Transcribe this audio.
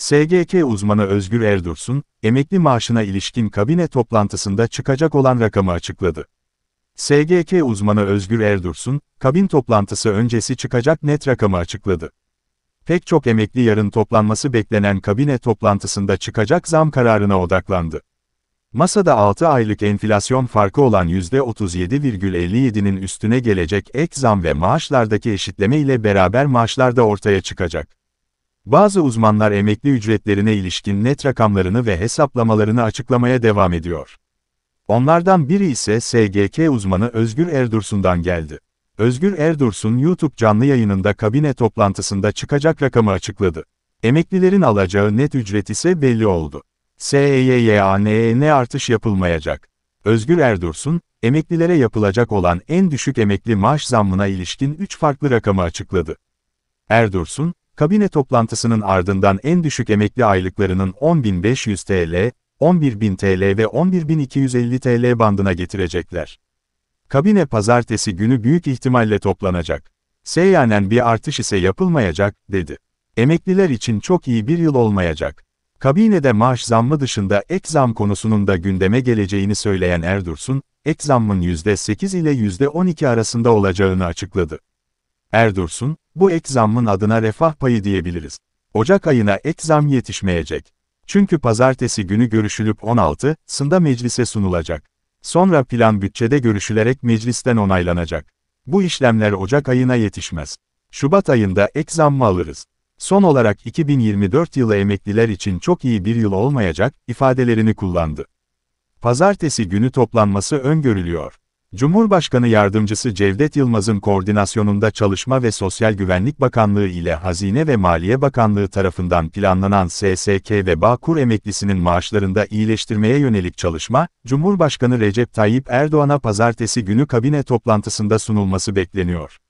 SGK uzmanı Özgür Erdursun, emekli maaşına ilişkin kabine toplantısında çıkacak olan rakamı açıkladı. SGK uzmanı Özgür Erdursun, kabin toplantısı öncesi çıkacak net rakamı açıkladı. Pek çok emekli yarın toplanması beklenen kabine toplantısında çıkacak zam kararına odaklandı. Masada 6 aylık enflasyon farkı olan %37,57'nin üstüne gelecek ek zam ve maaşlardaki eşitleme ile beraber maaşlar da ortaya çıkacak. Bazı uzmanlar emekli ücretlerine ilişkin net rakamlarını ve hesaplamalarını açıklamaya devam ediyor. Onlardan biri ise SGK uzmanı Özgür Erdursun'dan geldi. Özgür Erdursun YouTube canlı yayınında kabine toplantısında çıkacak rakamı açıkladı. Emeklilerin alacağı net ücret ise belli oldu. SEYYANE'ye ne artış yapılmayacak. Özgür Erdursun, emeklilere yapılacak olan en düşük emekli maaş zammına ilişkin 3 farklı rakamı açıkladı. Erdursun, Kabine toplantısının ardından en düşük emekli aylıklarının 10.500 TL, 11.000 TL ve 11.250 TL bandına getirecekler. Kabine pazartesi günü büyük ihtimalle toplanacak. Seyyanen bir artış ise yapılmayacak, dedi. Emekliler için çok iyi bir yıl olmayacak. Kabinede maaş zammı dışında ek zam konusunun da gündeme geleceğini söyleyen Erdursun, ek zammın %8 ile %12 arasında olacağını açıkladı. Erdursun, bu ek zammın adına refah payı diyebiliriz. Ocak ayına ek zam yetişmeyecek. Çünkü pazartesi günü görüşülüp 16, sında meclise sunulacak. Sonra plan bütçede görüşülerek meclisten onaylanacak. Bu işlemler Ocak ayına yetişmez. Şubat ayında ek zammı alırız. Son olarak 2024 yılı emekliler için çok iyi bir yıl olmayacak ifadelerini kullandı. Pazartesi günü toplanması öngörülüyor. Cumhurbaşkanı Yardımcısı Cevdet Yılmaz'ın koordinasyonunda Çalışma ve Sosyal Güvenlik Bakanlığı ile Hazine ve Maliye Bakanlığı tarafından planlanan SSK ve Bağkur emeklisinin maaşlarında iyileştirmeye yönelik çalışma, Cumhurbaşkanı Recep Tayyip Erdoğan'a pazartesi günü kabine toplantısında sunulması bekleniyor.